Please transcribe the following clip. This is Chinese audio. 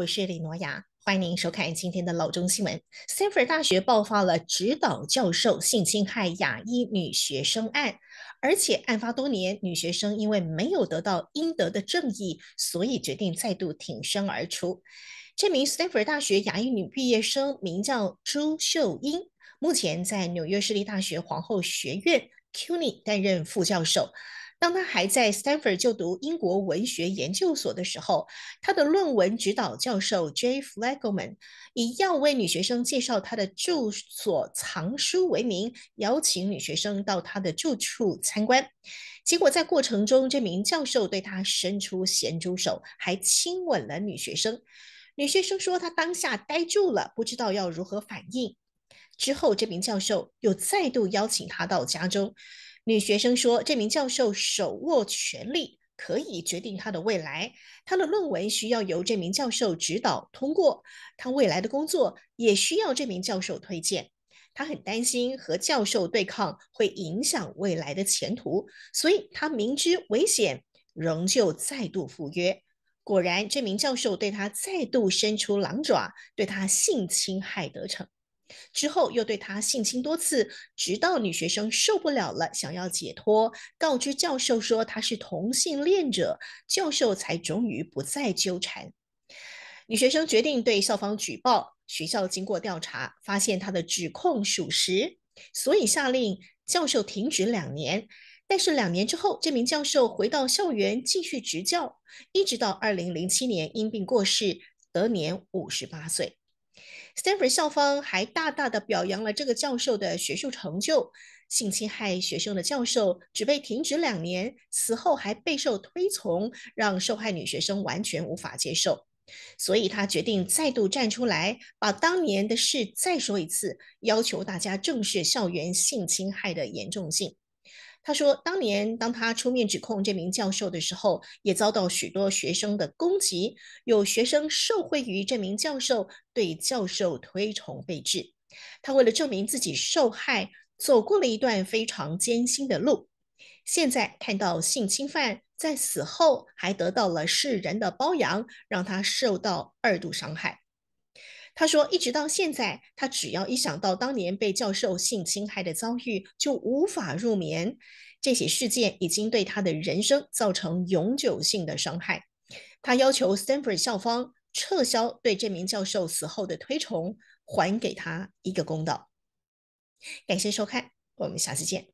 我是李诺雅，欢迎您收看今天的《老中新闻》。斯坦福大学爆发了指导教授性侵害牙医女学生案，而且案发多年，女学生因为没有得到应得的正义，所以决定再度挺身而出。这名斯坦福大学牙医女毕业生名叫朱秀英，目前在纽约市立大学皇后学院 （CUNY） 担任副教授。当他还在 Stanford 就读英国文学研究所的时候，他的论文指导教授 J. f l a g l m a n 以要为女学生介绍他的住所藏书为名，邀请女学生到他的住处参观。结果在过程中，这名教授对他伸出咸猪手，还亲吻了女学生。女学生说她当下呆住了，不知道要如何反应。之后，这名教授又再度邀请她到家中。女学生说：“这名教授手握权力，可以决定她的未来。她的论文需要由这名教授指导通过，她未来的工作也需要这名教授推荐。她很担心和教授对抗会影响未来的前途，所以她明知危险，仍旧再度赴约。果然，这名教授对她再度伸出狼爪，对她性侵害得逞。”之后又对他性侵多次，直到女学生受不了了，想要解脱，告知教授说他是同性恋者，教授才终于不再纠缠。女学生决定对校方举报，学校经过调查发现她的指控属实，所以下令教授停职两年。但是两年之后，这名教授回到校园继续执教，一直到2007年因病过世，得年58岁。Stanford 校方还大大的表扬了这个教授的学术成就，性侵害学生的教授只被停职两年，此后还备受推崇，让受害女学生完全无法接受，所以他决定再度站出来，把当年的事再说一次，要求大家正视校园性侵害的严重性。他说，当年当他出面指控这名教授的时候，也遭到许多学生的攻击，有学生受惠于这名教授，对教授推崇备至。他为了证明自己受害，走过了一段非常艰辛的路。现在看到性侵犯在死后还得到了世人的褒扬，让他受到二度伤害。他说，一直到现在，他只要一想到当年被教授性侵害的遭遇，就无法入眠。这起事件已经对他的人生造成永久性的伤害。他要求 Stanford 校方撤销对这名教授死后的推崇，还给他一个公道。感谢收看，我们下次见。